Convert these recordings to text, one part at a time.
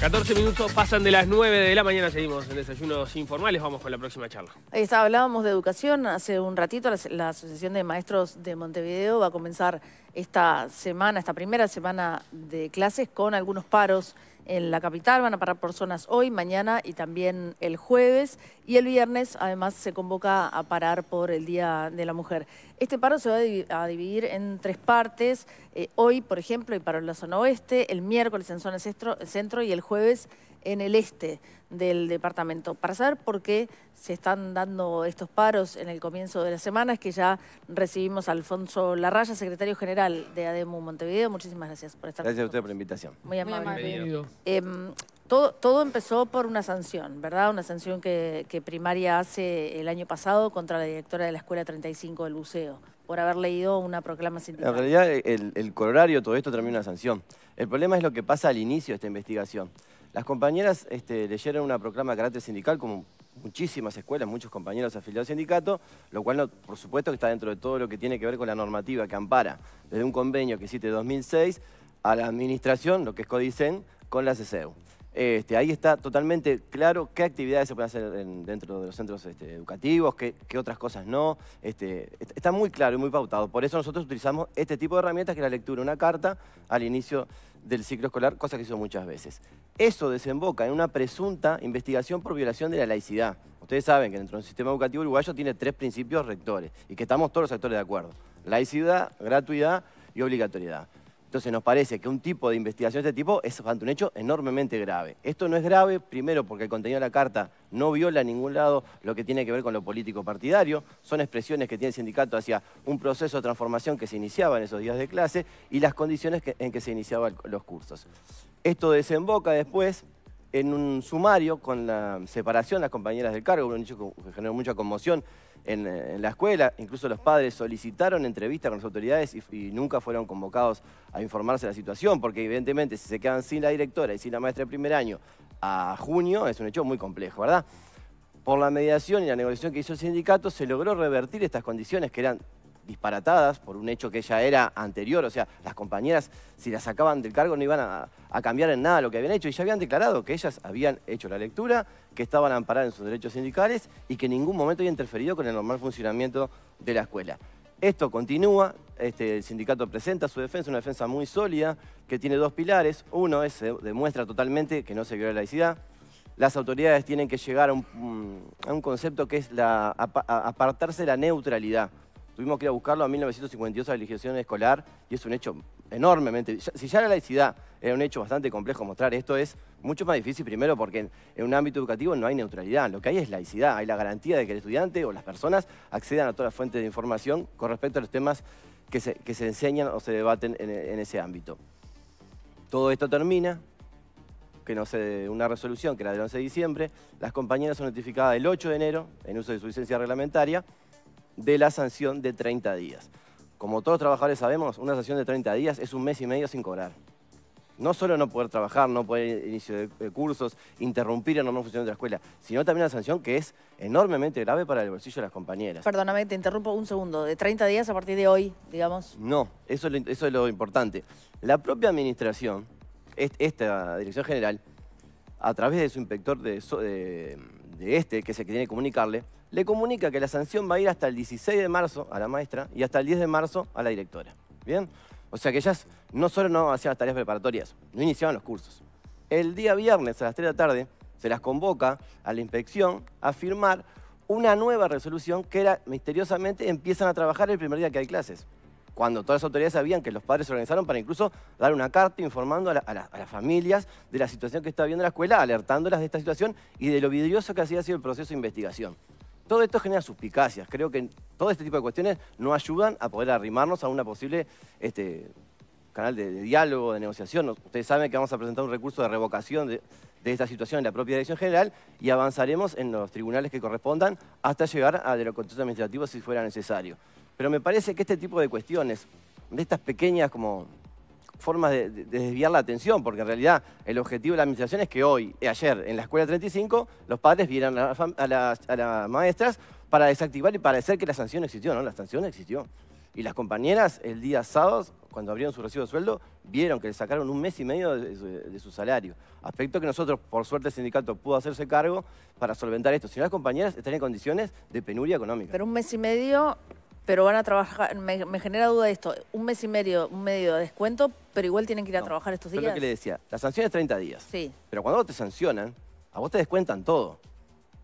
14 minutos pasan de las 9 de la mañana, seguimos en desayunos informales, vamos con la próxima charla. Ahí eh, está, hablábamos de educación hace un ratito, la, la, Asociación de Maestros de Montevideo va a comenzar esta semana, esta primera semana de clases con algunos paros en la capital, van a parar por zonas hoy, mañana y también el jueves. Y el viernes, además, se convoca a parar por el Día de la Mujer. Este paro se va a dividir en tres partes. Eh, hoy, por ejemplo, y paro en la zona oeste, el miércoles en zona centro y el jueves en el este del departamento. Para saber por qué se están dando estos paros en el comienzo de la semana, es que ya recibimos a Alfonso Larraya, secretario general de ADEMU Montevideo. Muchísimas gracias por estar Gracias a usted por la invitación. Muy amable. Em, todo, todo, empezó por una sanción, ¿verdad? Una sanción que, Primaria hace el año pasado contra la directora de la Escuela 35 del Buceo, por haber leído una proclama sindical. En realidad, el, el corolario, todo esto termina una sanción. El problema es lo que pasa al inicio de esta investigación. Las compañeras este, leyeron una proclama de carácter sindical como muchísimas escuelas, muchos compañeros afiliados al sindicato, lo cual, por supuesto, que está dentro de todo lo que tiene que ver con la normativa que ampara desde un convenio que existe de 2006 a la administración, lo que es CODICEN, con la CCEU. Este, ahí está totalmente claro qué actividades se pueden hacer dentro de los centros este, educativos, qué, otras cosas no. Este, está muy claro y muy pautado. Por eso nosotros utilizamos este tipo de herramientas que es la lectura de una carta al inicio del ciclo escolar, cosa que hizo muchas veces. Eso desemboca en una presunta investigación por violación de la laicidad. Ustedes saben que dentro del sistema educativo uruguayo tiene tres principios rectores y que estamos todos los actores de acuerdo. Laicidad, gratuidad y obligatoriedad. Entonces nos parece que un tipo de investigación de este tipo es ante un hecho enormemente grave. Esto no es grave, primero, porque el contenido de la carta no viola en ningún lado lo que tiene que ver con lo político partidario, son expresiones que tiene el sindicato hacia un proceso de transformación que se iniciaba en esos días de clase y las condiciones en que se iniciaban los cursos. Esto desemboca después en un sumario con la separación de las compañeras del cargo, un hecho que generó mucha conmoción eh, en, la escuela, incluso los padres solicitaron entrevistas con las autoridades y, y, nunca fueron convocados a informarse de la situación, porque evidentemente si se quedan sin la directora y sin la maestra de primer año a junio, es un hecho muy complejo, ¿verdad? Por la mediación y la negociación que hizo el sindicato, se logró revertir estas condiciones que eran disparatadas por un hecho que ya era anterior. O sea, las compañeras, si las sacaban del cargo, no iban a, cambiar en nada lo que habían hecho. Y ya habían declarado que ellas habían hecho la lectura, que estaban amparadas en sus derechos sindicales y que en ningún momento había interferido con el normal funcionamiento de la escuela. Esto continúa, este, el sindicato presenta su defensa, una defensa muy sólida, que tiene dos pilares. Uno es, demuestra totalmente que no se viola la laicidad, las autoridades tienen que llegar a un, mm, concepto que es apartarse de la neutralidad. Tuvimos que ir a buscarlo a 1952 a la legislación escolar y es un hecho enormemente... Si ya la laicidad era un hecho bastante complejo mostrar, esto es mucho más difícil primero porque en, un ámbito educativo no hay neutralidad, lo que hay es laicidad, hay la garantía de que el estudiante o las personas accedan a todas las fuentes de información con respecto a los temas que se, enseñan o se debaten en, ese ámbito. Todo esto termina, que no se una resolución, que era del 11 de diciembre, las compañeras son notificadas el 8 de enero, en uso de su licencia reglamentaria, de la sanción de 30 días. Como todos los trabajadores sabemos, una sanción de 30 días es un mes y medio sin cobrar. No solo no poder trabajar, no poder inicio de cursos, interrumpir la normal función de la escuela, sino también una sanción que es enormemente grave para el bolsillo de las compañeras. Perdóname, te interrumpo un segundo. ¿De 30 días a partir de hoy, digamos? No, eso es lo, importante. La propia administración, esta Dirección General, a través de su inspector de, de este, que es el que tiene que comunicarle, le comunica que la sanción va a ir hasta el 16 de marzo a la maestra y hasta el 10 de marzo a la directora. ¿Bien? O sea que ellas no solo no hacían las tareas preparatorias, no iniciaban los cursos. El día viernes a las 3 de la tarde se las convoca a la inspección a firmar una nueva resolución que era, misteriosamente, empiezan a trabajar el primer día que hay clases. Cuando todas las autoridades sabían que los padres se organizaron para incluso dar una carta informando a, las familias de la situación que estaba viendo la escuela, alertándolas de esta situación y de lo vidrioso que había sido el proceso de investigación. Todo esto genera suspicacias. Creo que todo este tipo de cuestiones no ayudan a poder arrimarnos a una posible este, canal de, diálogo, de negociación. Ustedes saben que vamos a presentar un recurso de revocación de, esta situación en la propia Dirección General y avanzaremos en los tribunales que correspondan hasta llegar a los contratos administrativos si fuera necesario. Pero me parece que este tipo de cuestiones, de estas pequeñas como formas de, desviar la atención, porque en realidad el objetivo de la administración es que hoy, eh, ayer, en la escuela 35, los padres vieran a, las, maestras para desactivar y parecer que la sanción existió, ¿no? La sanción existió. Y las compañeras, el día sábado, cuando abrieron su recibo de sueldo, vieron que le sacaron un mes y medio de su, salario. Aspecto que nosotros, por suerte, el sindicato pudo hacerse cargo para solventar esto. Si no, las compañeras están en condiciones de penuria económica. Pero un mes y medio pero van a trabajar, me, genera duda esto, un mes y medio, un medio de descuento, pero igual tienen que ir a trabajar estos días. Es lo que le decía, la sanción es 30 días. Sí. Pero cuando vos te sancionan, a vos te descuentan todo.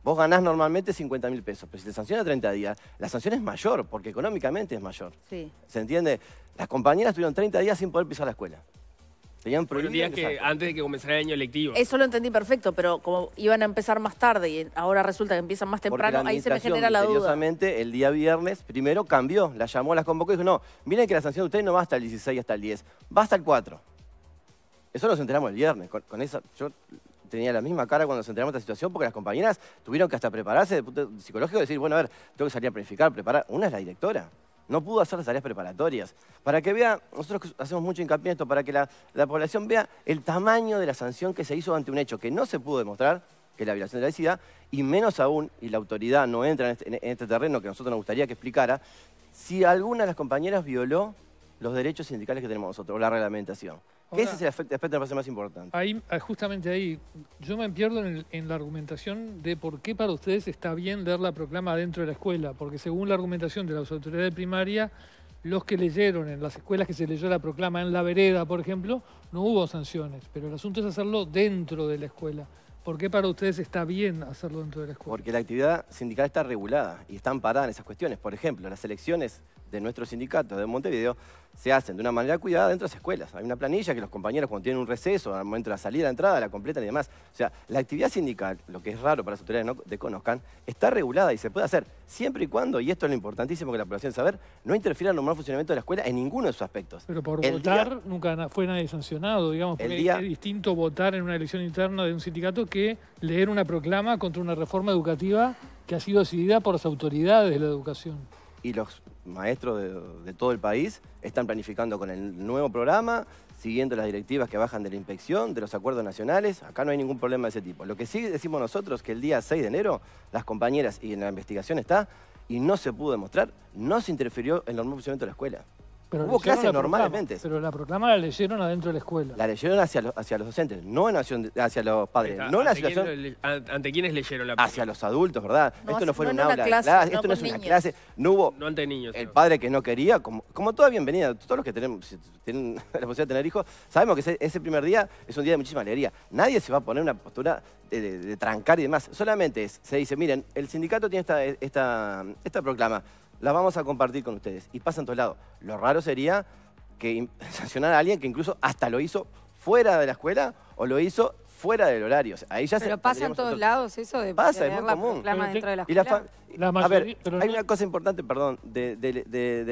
Vos ganás normalmente 50 mil pesos, pero si te sanciona 30 días, la sanción es mayor, porque económicamente es mayor. Sí. ¿Se entiende? Las compañeras tuvieron 30 días sin poder pisar la escuela que antes de que comenzara el año electivo. Eso lo entendí perfecto, pero como iban a empezar más tarde y ahora resulta que empiezan más temprano, ahí se me genera la duda. el día viernes, primero cambió, la llamó, las convocó y dijo, no, miren que la sanción de ustedes no va hasta el 16, hasta el 10, va hasta el 4. Eso nos enteramos el viernes. Con, yo tenía la misma cara cuando nos enteramos de esta situación porque las compañeras tuvieron que hasta prepararse de punto psicológico y decir, bueno, a ver, tengo que salir a planificar, preparar. Una es la directora no pudo hacer las tareas preparatorias. Para que vea, nosotros hacemos mucho hincapié en esto, para que la, población vea el tamaño de la sanción que se hizo ante un hecho que no se pudo demostrar, que es la violación de la laicidad, y menos aún, y la autoridad no entra en este, en este terreno que a nosotros nos gustaría que explicara, si alguna de las compañeras violó los derechos sindicales que tenemos nosotros, o la reglamentación ese es el aspecto, más importante. Ahí, ah, justamente ahí, yo me pierdo en, la argumentación de por qué para ustedes está bien leer la proclama dentro de la escuela, porque según la argumentación de las autoridades primaria, los que leyeron en las escuelas que se leyó la proclama en la vereda, por ejemplo, no hubo sanciones, pero el asunto es hacerlo dentro de la escuela. ¿Por qué para ustedes está bien hacerlo dentro de la escuela? Porque la actividad sindical está regulada y está amparada en esas cuestiones. Por ejemplo, las elecciones de nuestro sindicato de Montevideo se hacen de una manera cuidada dentro de las escuelas. Hay una planilla que los compañeros cuando tienen un receso, al momento de la salida, la entrada, la completan y demás. O sea, la actividad sindical, lo que es raro para las autoridades no conozcan está regulada y se puede hacer siempre y cuando, y esto es lo importantísimo que la población saber, no interfiera en el normal funcionamiento de la escuela en ninguno de sus aspectos. Pero por votar nunca fue nadie sancionado, digamos, porque el es distinto votar en una elección interna de un sindicato que leer una proclama contra una reforma educativa que ha sido decidida por las autoridades de la educación. Y los maestros de, todo el país están planificando con el nuevo programa, siguiendo las directivas que bajan de la inspección, de los acuerdos nacionales. Acá no hay ningún problema de ese tipo. Lo que sí decimos nosotros es que el día 6 de enero, las compañeras, y en la investigación está, y no se pudo demostrar, no se interfirió en el normal funcionamiento de la escuela. Hubo clases normalmente. Pero la proclama la leyeron adentro de la escuela. La leyeron hacia, hacia los docentes, no hacia los padres. no ante, quiénes leyeron la proclama? Hacia los adultos, ¿verdad? esto no fue no una, aula clase, esto no es una clase. No hubo el padre que no quería, como, como toda bienvenida. Todos los que tenemos, tienen la posibilidad de tener hijos, sabemos que ese, primer día es un día de muchísima alegría. Nadie se va a poner una postura de, trancar y demás. Solamente se dice, miren, el sindicato tiene esta, esta, esta proclama las vamos a compartir con ustedes. Y pasa en todos lados. Lo raro sería que sancionar a alguien que incluso hasta lo hizo fuera de la escuela o lo hizo fuera del horario. ahí ya pero se, pasa en todos lados eso de pasa, es muy común. de la escuela. a ver, hay una cosa importante, perdón, del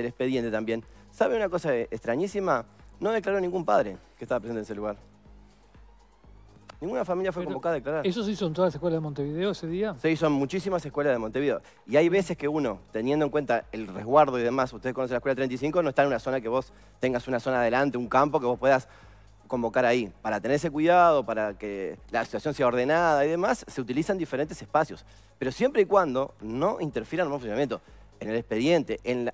expediente también. ¿Sabe una cosa extrañísima? No declaró ningún padre que estaba presente en ese lugar. Ninguna familia fue convocada a declarar. ¿Eso se hizo en todas las escuelas de Montevideo ese día? Se hizo en muchísimas escuelas de Montevideo. Y hay veces que uno, teniendo en cuenta el resguardo y demás, ustedes conocen la escuela 35, no está en una zona que vos tengas una zona adelante, un campo que vos puedas convocar ahí. Para tener ese cuidado, para que la situación sea ordenada y demás, se utilizan diferentes espacios. Pero siempre y cuando no interfieran en nuevo funcionamiento en el expediente, en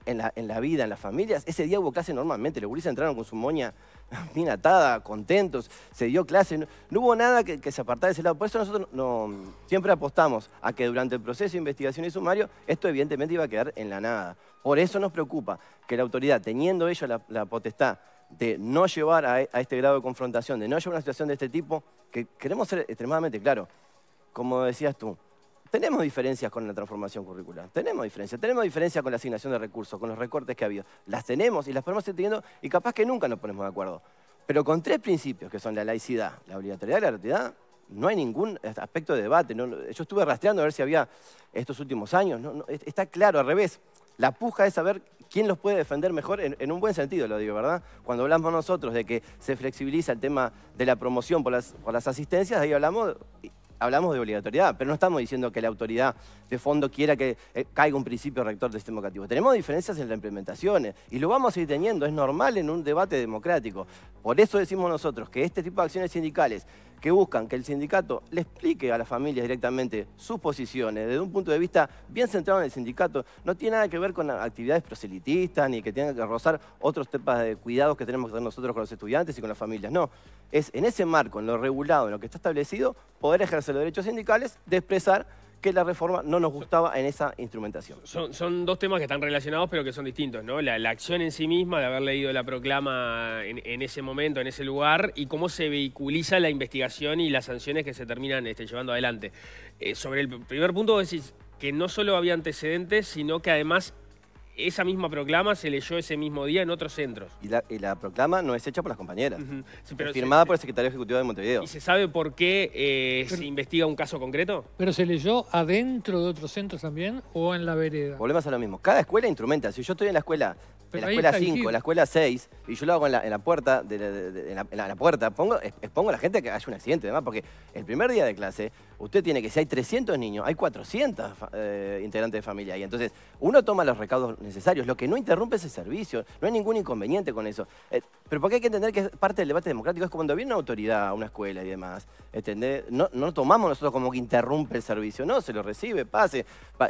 la, vida, en las familias. Ese día hubo clase normalmente, los gurises entraron con su moña bien atada, contentos, se dio clase, no, hubo nada que, se apartara de ese lado. Por eso nosotros siempre apostamos a que durante el proceso de investigación y sumario, esto evidentemente iba a quedar en la nada. Por eso nos preocupa que la autoridad, teniendo ella la, potestad de no llevar a, a, este grado de confrontación, de no llevar a una situación de este tipo, que queremos ser extremadamente claros, como decías tú, tenemos diferencias con la transformación curricular, tenemos diferencias, tenemos diferencias con la asignación de recursos, con los recortes que ha habido. Las tenemos y las podemos ir teniendo y capaz que nunca nos ponemos de acuerdo. Pero con tres principios, que son la laicidad, la obligatoriedad y la gratuidad, no hay ningún aspecto de debate. yo estuve rastreando a ver si había estos últimos años. está claro, al revés. La puja es saber quién los puede defender mejor, en, un buen sentido lo digo, ¿verdad? Cuando hablamos nosotros de que se flexibiliza el tema de la promoción por las, por las asistencias, ahí hablamos hablamos de obligatoriedad, pero no estamos diciendo que la autoridad de fondo quiera que eh, caiga un principio rector del sistema educativo. Tenemos diferencias en la implementaciones y lo vamos a ir teniendo, es normal en un debate democrático. Por eso decimos nosotros que este tipo de acciones sindicales que buscan que el sindicato le explique a las familias directamente sus posiciones desde un punto de vista bien centrado en el sindicato, no tiene nada que ver con actividades proselitistas ni que tengan que rozar otros temas de cuidados que tenemos que tener nosotros con los estudiantes y con las familias, no es en ese marco, en lo regulado, en lo que está establecido, poder ejercer los derechos sindicales de expresar que la reforma no nos gustaba en esa instrumentación. Son, dos temas que están relacionados pero que son distintos, ¿no? La, acción en sí misma de haber leído la proclama en, ese momento, en ese lugar, y cómo se vehiculiza la investigación y las sanciones que se terminan este, llevando adelante. Eh, sobre el primer punto decís que no solo había antecedentes, sino que además esa misma proclama se leyó ese mismo día en otros centros. Y la, proclama no es hecha por las compañeras, firmada por el secretario ejecutivo de Montevideo. ¿Y se sabe por qué eh, se investiga un caso concreto? ¿Pero se leyó adentro de otros centros también o en la vereda? problemas a lo mismo. Cada escuela instrumenta. Si yo estoy en la escuela 5, la escuela 6, y yo lo hago en la, puerta, de, la, puerta, pongo, expongo a la gente que haya un accidente, además, porque el primer día de clase usted tiene que, si hay 300 niños, hay 400 eh, integrantes de familia ahí. Entonces, uno toma los recaudos necesarios, lo que no interrumpe ese servicio, no hay ningún inconveniente con eso. Eh, pero porque hay que entender que parte del debate democrático es cuando viene una autoridad a una escuela y demás, No, no tomamos nosotros como que interrumpe el servicio, no, se lo recibe, pase,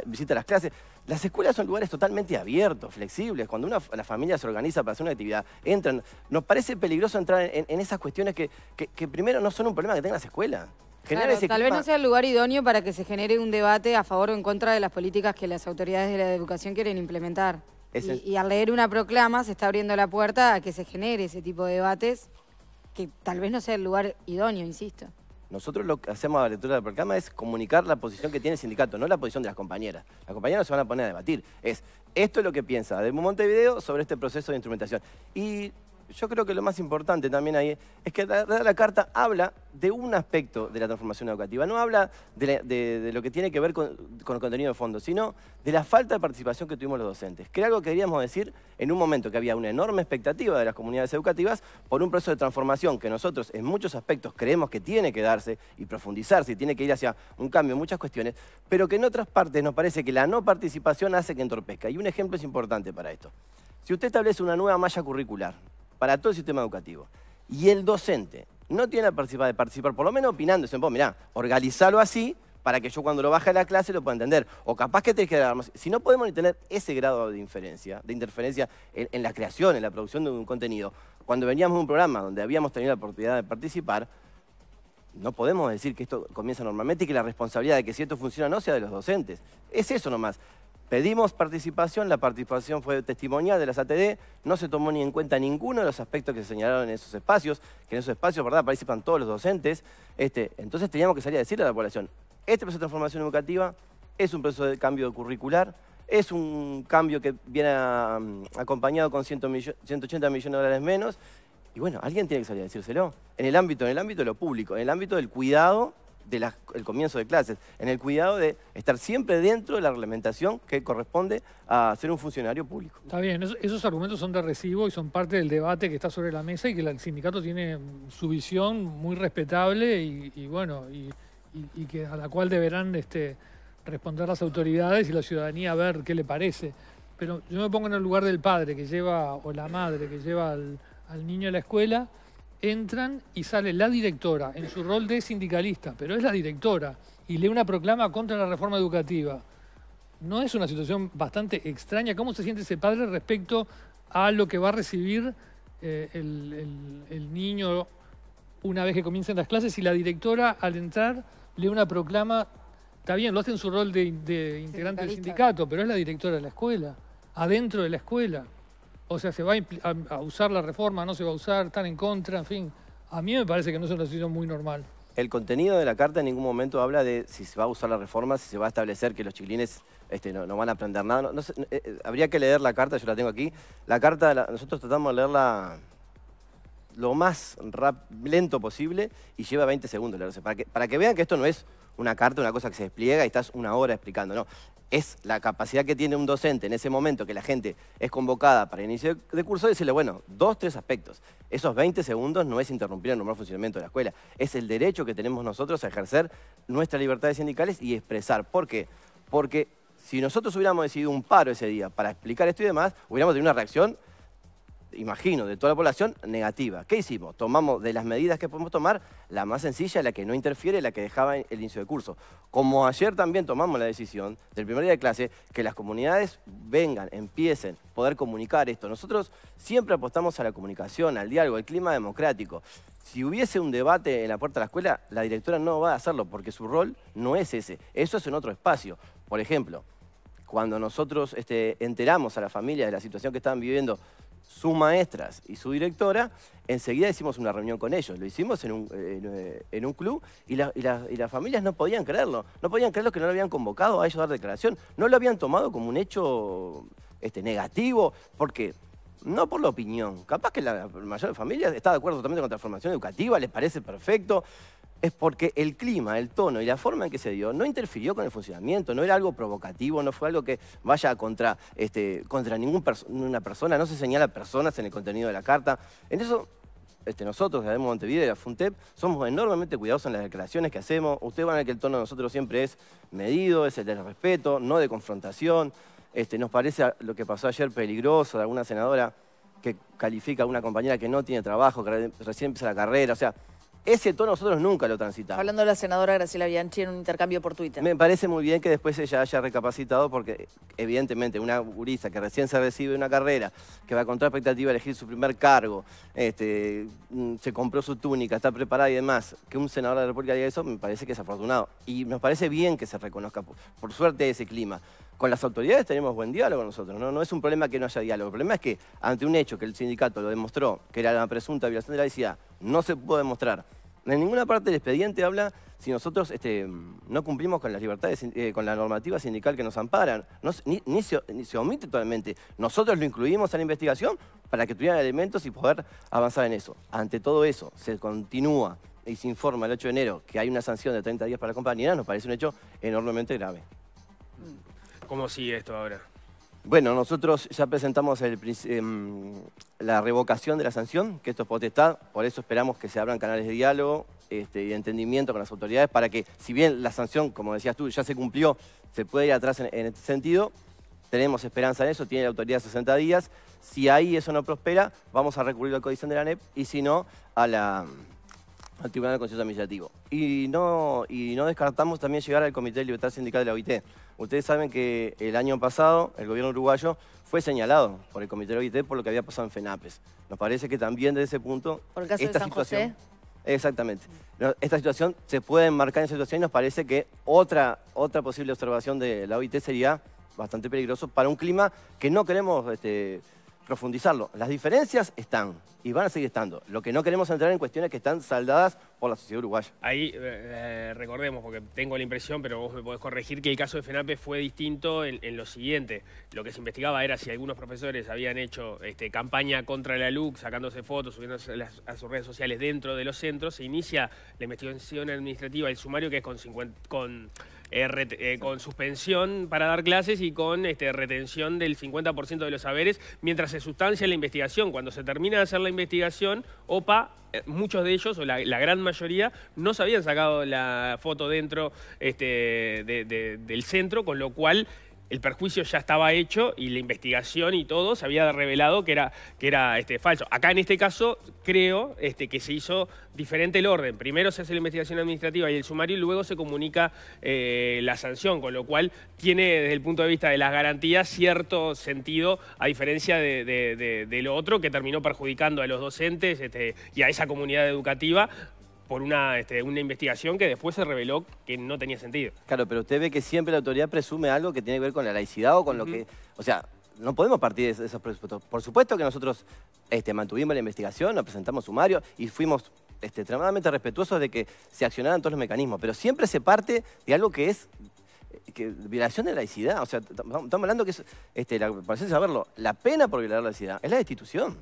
visita las clases. Las escuelas son lugares totalmente abiertos, flexibles. Cuando una, la familia se organiza para hacer una actividad, entran. Nos parece peligroso entrar en, esas cuestiones que primero no son un problema que tengan las escuelas. Claro, tal vez no sea el lugar idóneo para que se genere un debate a favor o en contra de las políticas que las autoridades de la educación quieren implementar. Y, al leer una proclama se está abriendo la puerta a que se genere ese tipo de debates que tal vez no sea el lugar idóneo, insisto. Nosotros lo que hacemos a la lectura del proclama es comunicar la posición que tiene el sindicato, no la posición de las compañeras. Las compañeras no se van a poner a debatir. Es, esto es lo que piensa de Montevideo sobre este proceso de instrumentación. Y yo creo que lo más importante también ahí es que la, carta habla de un aspecto de la transformación educativa. No habla de, lo que tiene que ver con, el contenido de fondo, sino de la falta de participación que tuvimos los docentes. Que algo que queríamos decir en un momento que había una enorme expectativa de las comunidades educativas por un proceso de transformación que nosotros en muchos aspectos creemos que tiene que darse y profundizarse y tiene que ir hacia un cambio en muchas cuestiones, pero que en otras partes nos parece que la no participación hace que entorpezca. Y un ejemplo es importante para esto. Si usted establece una nueva malla curricular, para todo el sistema educativo. Y el docente no tiene la participación de participar, por lo menos opinando, en pues mirá, organizalo así para que yo cuando lo baje a la clase lo pueda entender. O capaz que tenés que dar más. Si no podemos ni tener ese grado de inferencia, de interferencia en, la creación, en la producción de un contenido, cuando veníamos de un programa donde habíamos tenido la oportunidad de participar, no podemos decir que esto comienza normalmente y que la responsabilidad de que si esto funciona no sea de los docentes. Es eso nomás. Pedimos participación, la participación fue testimonial de las ATD, no se tomó ni en cuenta ninguno de los aspectos que se señalaron en esos espacios, que en esos espacios, ¿verdad?, participan todos los docentes. Este, entonces teníamos que salir a decirle a la población, este proceso de transformación educativa es un proceso de cambio curricular, es un cambio que viene mm, acompañado con 100 180 millones de dólares menos, y bueno, alguien tiene que salir a decírselo, en el ámbito, en el ámbito de lo público, en el ámbito del cuidado del comienzo de clases, en el cuidado de estar siempre dentro de la reglamentación que corresponde a ser un funcionario público. Está bien, esos argumentos son de recibo y son parte del debate que está sobre la mesa y que el sindicato tiene su visión muy respetable y, bueno, y, que a la cual deberán este, responder las autoridades y la ciudadanía a ver qué le parece. Pero yo me pongo en el lugar del padre que lleva, o la madre que lleva al niño a la escuela entran y sale la directora en su rol de sindicalista, pero es la directora y lee una proclama contra la reforma educativa. ¿No es una situación bastante extraña? ¿Cómo se siente ese padre respecto a lo que va a recibir eh, el, niño una vez que comiencen las clases y la directora al entrar lee una proclama, está bien, lo hace en su rol de integrante del sindicato, pero es la directora de la escuela, adentro de la escuela. O sea, ¿se va a, usar la reforma? ¿No se va a usar? ¿Están en contra? En fin, a mí me parece que no es una situación muy normal. El contenido de la carta en ningún momento habla de si se va a usar la reforma, si se va a establecer que los chiquilines este, no, van a aprender nada. Eh, eh, habría que leer la carta, yo la tengo aquí. La carta, nosotros tratamos de leerla lo más lento posible y lleva 20 segundos Para que, que vean que esto no es una carta, una cosa que se despliega y estás una hora explicando, no. Es la capacidad que tiene un docente en ese momento que la gente es convocada para inicio de curso, decirle, bueno, dos, tres aspectos. Esos 20 segundos no es interrumpir el normal funcionamiento de la escuela, es el derecho que tenemos nosotros a ejercer nuestras libertades sindicales y expresar. ¿Por qué? Porque si nosotros hubiéramos decidido un paro ese día para explicar esto y demás, hubiéramos tenido una reacción imagino, de toda la población, negativa. ¿Qué hicimos? Tomamos de las medidas que podemos tomar, la más sencilla, la que no interfiere, la que dejaba el inicio de curso. Como ayer también tomamos la decisión del primer día de clase, que las comunidades vengan, empiecen, poder comunicar esto. Nosotros siempre apostamos a la comunicación, al diálogo, al clima democrático. Si hubiese un debate en la puerta de la escuela, la directora no va a hacerlo porque su rol no es ese. Eso es en otro espacio. Por ejemplo, cuando nosotros este, enteramos a la familia de la situación que estaban viviendo sus maestras y su directora, enseguida hicimos una reunión con ellos. Lo hicimos en un, eh, club y, y, las familias no podían creerlo. No podían creerlo que no lo habían convocado a ellos a dar declaración. No lo habían tomado como un hecho este, negativo, porque no por la opinión. Capaz que la mayoría de familias está de acuerdo totalmente con la transformación educativa, les parece perfecto, es porque el clima, el tono y la forma en que se dio no interfirió con el funcionamiento, no era algo provocativo, no fue algo que vaya contra, este, contra ninguna persona, no se señala personas en el contenido de la carta. En eso este, nosotros, de de Montevideo y la FUNTEP, somos enormemente cuidadosos en las declaraciones que hacemos. Ustedes van a ver que el tono de nosotros siempre es medido, es el de respeto, no de confrontación. Este, nos parece lo que pasó ayer peligroso de alguna senadora que califica a una compañera que no tiene trabajo, que recién empieza la carrera. O sea, ese tono nosotros nunca lo transitamos. Hablando de la senadora Graciela Bianchi en un intercambio por Twitter. Me parece muy bien que después ella haya recapacitado porque evidentemente una jurista que recién se recibe una carrera, que va con toda expectativa a elegir su primer cargo, este, mm, se compró su túnica, está preparada y demás, que un senador de la República diga eso, me parece que es afortunado. Y nos parece bien que se reconozca. Por, suerte ese clima con las autoridades tenemos buen diálogo nosotros, ¿no? es un problema que no haya diálogo. El problema es que ante un hecho que el sindicato lo demostró, que era la presunta violación de la ley, no se pudo demostrar. En ninguna parte del expediente habla si nosotros este, no cumplimos con las libertades, eh, con la normativa sindical que nos amparan. ni, se, omite totalmente. Nosotros lo incluimos a la investigación para que tuvieran elementos y poder avanzar en eso. Ante todo eso, se continúa y se informa el 8 de enero que hay una sanción de 30 días para la compañía, nos parece un hecho enormemente grave. ¿Cómo sigue esto ahora? Bueno, nosotros ya presentamos em, la revocación de la sanción, que esto es potestad, por eso esperamos que se abran canales de diálogo este, y de entendimiento con las autoridades para que, si bien la sanción, como decías tú, ya se cumplió, se pueda ir atrás en, este sentido, tenemos esperanza en eso, tiene la autoridad 60 días, si ahí eso no prospera, vamos a recurrir al códice de la NEP y si no, a la, al Tribunal Consejo Administrativo. Y no, y no descartamos también llegar al Comité de Libertad Sindical de la OIT. Ustedes saben que el año pasado el gobierno uruguayo fue señalado por el Comité de la OIT por lo que había pasado en FENAPES. Nos parece que también desde ese punto... Por el caso esta situación, Exactamente. Esta situación se puede enmarcar en esa situación y nos parece que otra, otra posible observación de la OIT sería bastante peligroso para un clima que no queremos... Este, profundizarlo. Las diferencias están y van a seguir estando. Lo que no queremos entrar en cuestiones que están saldadas por la sociedad uruguaya. Ahí eh, eh, recordemos, porque tengo la impresión, pero vos me podés corregir, que el caso de FENAPE fue distinto en, lo siguiente. Lo que se investigaba era si algunos profesores habían hecho este, campaña contra la LUC, sacándose fotos, subiendo a sus redes sociales dentro de los centros. Se inicia la investigación administrativa, el sumario que es con eh, eh, con suspensión para dar clases y con este, retención del 50% de los saberes mientras se sustancia la investigación. Cuando se termina de hacer la investigación, OPA, eh, muchos de ellos, o la, gran mayoría, no se habían sacado la foto dentro este, del centro, con lo cual el perjuicio ya estaba hecho y la investigación y todo se había revelado que era, que era este, falso. Acá en este caso creo este, que se hizo diferente el orden. Primero se hace la investigación administrativa y el sumario y luego se comunica eh, la sanción, con lo cual tiene desde el punto de vista de las garantías cierto sentido a diferencia de, lo otro que terminó perjudicando a los docentes este, y a esa comunidad educativa por una, este, una investigación que después se reveló que no tenía sentido. Claro, pero usted ve que siempre la autoridad presume algo que tiene que ver con la laicidad o con lo que... O sea, no podemos partir de esos presupuestos. Por supuesto que nosotros este, mantuvimos la investigación, nos presentamos sumario y fuimos este, extremadamente respetuosos de que se accionaran todos los mecanismos, pero siempre se parte de algo que es eh, violación de laicidad. O sea, estamos hablando que es, este, la, saberlo, la pena por violar la laicidad es la destitución.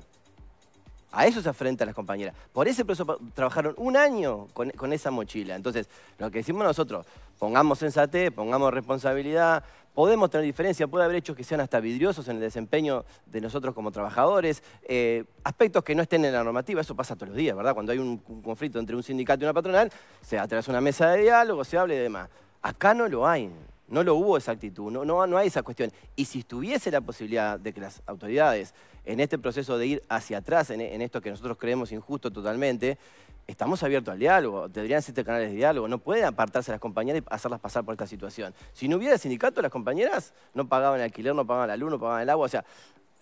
A eso se afrentan las compañeras. Por ese proceso trabajaron un año con, esa mochila. Entonces, lo que decimos nosotros, pongamos sensatez, pongamos responsabilidad, podemos tener diferencia, puede haber hechos que sean hasta vidriosos en el desempeño de nosotros como trabajadores, eh, aspectos que no estén en la normativa, eso pasa todos los días, ¿verdad? Cuando hay un, conflicto entre un sindicato y una patronal, se atrasa una mesa de diálogo, se habla y demás. Acá no lo hay, no lo hubo esa actitud, no, no, no hay esa cuestión. Y si estuviese la posibilidad de que las autoridades en este proceso de ir hacia atrás, en, esto que nosotros creemos injusto totalmente, estamos abiertos al diálogo, tendrían siete canales de diálogo, no pueden apartarse las compañeras y hacerlas pasar por esta situación. Si no hubiera sindicato, las compañeras no pagaban el alquiler, no pagaban la luz, no pagaban el agua, o sea,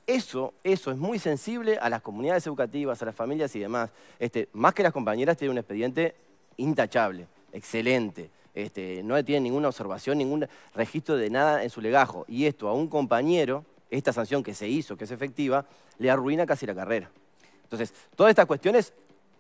eso, eso es muy sensible a las comunidades educativas, a las familias y demás. Este, más que las compañeras, tiene un expediente intachable, excelente. Este, no tiene ninguna observación, ningún registro de nada en su legajo. Y esto a un compañero esta sanción que se hizo, que es efectiva, le arruina casi la carrera. Entonces, todas estas cuestiones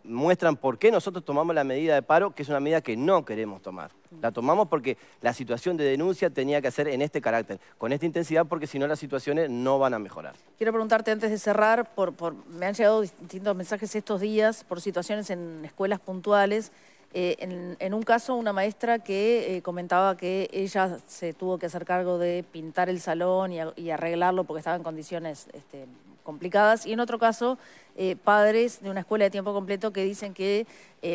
muestran por qué nosotros tomamos la medida de paro, que es una medida que no queremos tomar. La tomamos porque la situación de denuncia tenía que ser en este carácter, con esta intensidad, porque si no las situaciones no van a mejorar. Quiero preguntarte antes de cerrar, por, me han llegado distintos mensajes estos días por situaciones en escuelas puntuales. Eh, en, un caso, una maestra que eh, comentaba que ella se tuvo que hacer cargo de pintar el salón y, arreglarlo porque estaba en condiciones este, complicadas. Y en otro caso, eh, padres de una escuela de tiempo completo que dicen que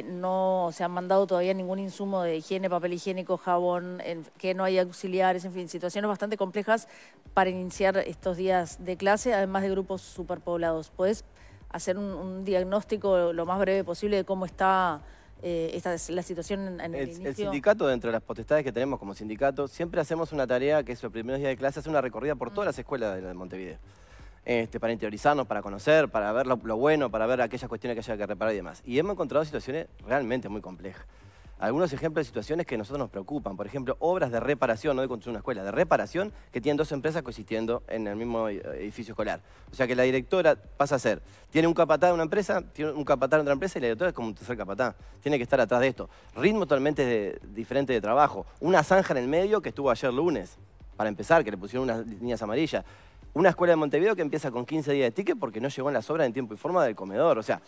no se han mandado todavía ningún insumo de higiene, papel higiénico, jabón, que no hay auxiliares, en fin, situaciones bastante complejas para iniciar estos días de clase, además de grupos superpoblados. ¿Puedes hacer un, un diagnóstico lo más breve posible de cómo está eh, esta es la situación en, el, El sindicato, dentro de las potestades que tenemos como sindicato, siempre hacemos una tarea que es los primeros días de clase, es una recorrida por todas mm. las escuelas de, Montevideo. Este, para interiorizarnos, para conocer, para ver lo, bueno, para ver aquellas cuestiones que haya que reparar y demás. Y hemos encontrado situaciones realmente muy complejas algunos ejemplos de situaciones que a nosotros nos preocupan. Por ejemplo, obras de reparación, no de construir una escuela, de reparación que tienen dos empresas coexistiendo en el mismo eh, edificio escolar. O sea que la directora pasa a ser, tiene un capatá de una empresa, tiene un capatá de otra empresa y la directora es como un tercer capatá. Tiene que estar atrás de esto. Ritmo totalmente diferente de trabajo. Una zanja en el medio que estuvo ayer lunes, para empezar, que le pusieron unas líneas amarillas. Una escuela de Montevideo que empieza con 15 días de ticket porque no llegó en las obras en tiempo y forma del comedor. O sea,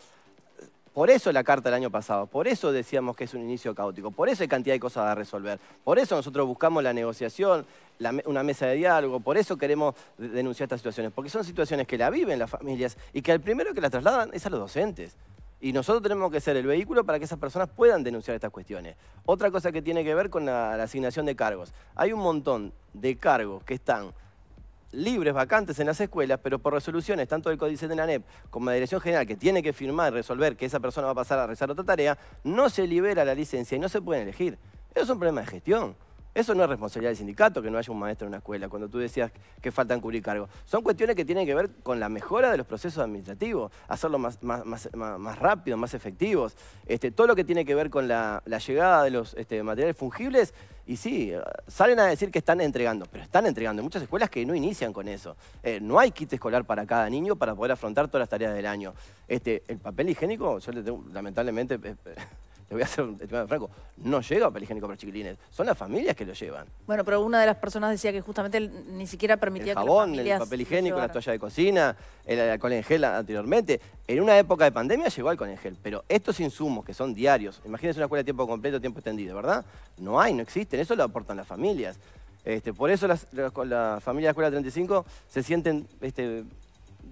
por eso la carta del año pasado, por eso decíamos que es un inicio caótico, por eso hay cantidad de cosas a resolver, por eso nosotros buscamos la negociación, una mesa de diálogo, por eso queremos denunciar estas situaciones, porque son situaciones que la viven las familias y que al primero que las trasladan es a los docentes. Y nosotros tenemos que ser el vehículo para que esas personas puedan denunciar estas cuestiones. Otra cosa que tiene que ver con la asignación de cargos. Hay un montón de cargos que están libres, vacantes en las escuelas, pero por resoluciones tanto del Códice de la NEP como de la Dirección General que tiene que firmar y resolver que esa persona va a pasar a realizar otra tarea, no se libera la licencia y no se pueden elegir. Eso es un problema de gestión. Eso no es responsabilidad del sindicato, que no haya un maestro en una escuela, cuando tú decías que faltan cubrir cargos. Son cuestiones que tienen que ver con la mejora de los procesos administrativos, hacerlo más, más, más, más más efectivos. Este, todo lo que tiene que ver con la, llegada de los este, materiales fungibles y sí, salen a decir que están entregando, pero están entregando. Hay muchas escuelas que no inician con eso. Eh, no hay kit escolar para cada niño para poder afrontar todas las tareas del año. Este, el papel higiénico, yo le tengo, lamentablemente, eh, le voy a hacer un tema franco, no llega papel higiénico para chiquilines, son las familias que lo llevan. Bueno, pero una de las personas decía que justamente ni siquiera permitía el jabón, que las el papel higiénico, la toalla de cocina, el alcohol en gel anteriormente. En una época de pandemia llegó alcohol en gel, pero estos insumos que son diarios, imagínense una escuela de tiempo completo, tiempo extendido, ¿verdad? No hay, no existen, eso lo aportan las familias. Este, por eso las, familias de Escuela 35 se sienten este,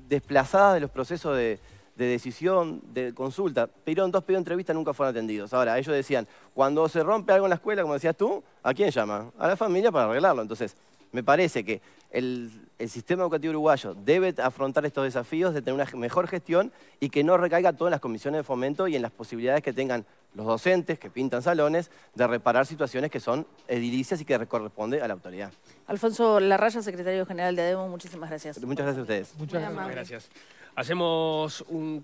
desplazadas de los procesos de, de decisión, de consulta. en dos de entrevista nunca fueron atendidos. Ahora, ellos decían, cuando se rompe algo en la escuela, como decías tú, ¿a quién llama? A la familia para arreglarlo. Entonces, me parece que el, el, sistema educativo uruguayo debe afrontar estos desafíos de tener una mejor gestión y que no recaiga todo en las comisiones de fomento y en las posibilidades que tengan los docentes que pintan salones de reparar situaciones que son edilicias y que corresponde a la autoridad. Alfonso Larraya, secretario general de ADEMO, muchísimas gracias. Muchas gracias a ustedes. Muchas gracias. Hacemos un